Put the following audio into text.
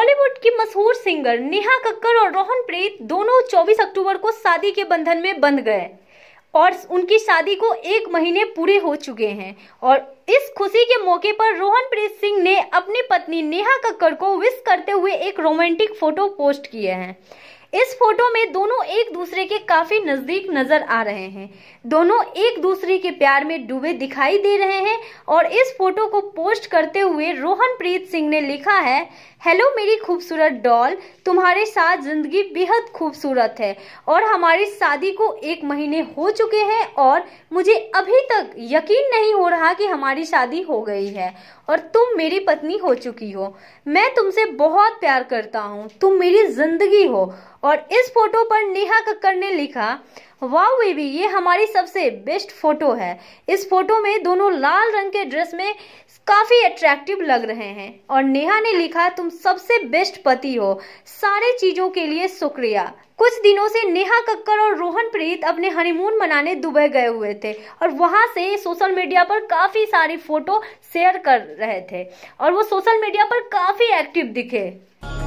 बॉलीवुड की मशहूर सिंगर नेहा कक्कर और रोहन प्रीत दोनों 24 अक्टूबर को शादी के बंधन में बंध गए और उनकी शादी को एक महीने पूरे हो चुके हैं और इस खुशी के मौके पर रोहन प्रीत सिंह ने अपनी पत्नी नेहा कक्कर को विश करते हुए एक रोमांटिक फोटो पोस्ट किए हैं इस फोटो में दोनों एक दूसरे के काफी नजदीक नजर आ रहे हैं दोनों एक दूसरे के प्यार में डूबे दिखाई दे रहे हैं और इस फोटो को पोस्ट करते हुए रोहन प्रीत सिंह ने लिखा है हेलो मेरी खूबसूरत डॉल तुम्हारे साथ जिंदगी बेहद खूबसूरत है और हमारी शादी को एक महीने हो चुके हैं और मुझे अभी तक यकीन नहीं हो रहा कि हमारी शादी हो गई है और तुम मेरी पत्नी हो चुकी हो मैं तुमसे बहुत प्यार करता हूँ तुम मेरी जिंदगी हो और इस फोटो पर नेहा कक्कर ने लिखा वाह बेबी ये हमारी सबसे बेस्ट फोटो है इस फोटो में दोनों लाल रंग के ड्रेस में काफ़ी अट्रैक्टिव लग रहे हैं और नेहा ने लिखा तुम सबसे बेस्ट पति हो सारे चीज़ों के लिए शुक्रिया कुछ दिनों से नेहा कक्कर और रोहन प्रीत अपने हनीमून मनाने दुबई गए हुए थे और वहां से सोशल मीडिया पर काफ़ी सारी फोटो शेयर कर रहे थे और वो सोशल मीडिया पर काफ़ी एक्टिव दिखे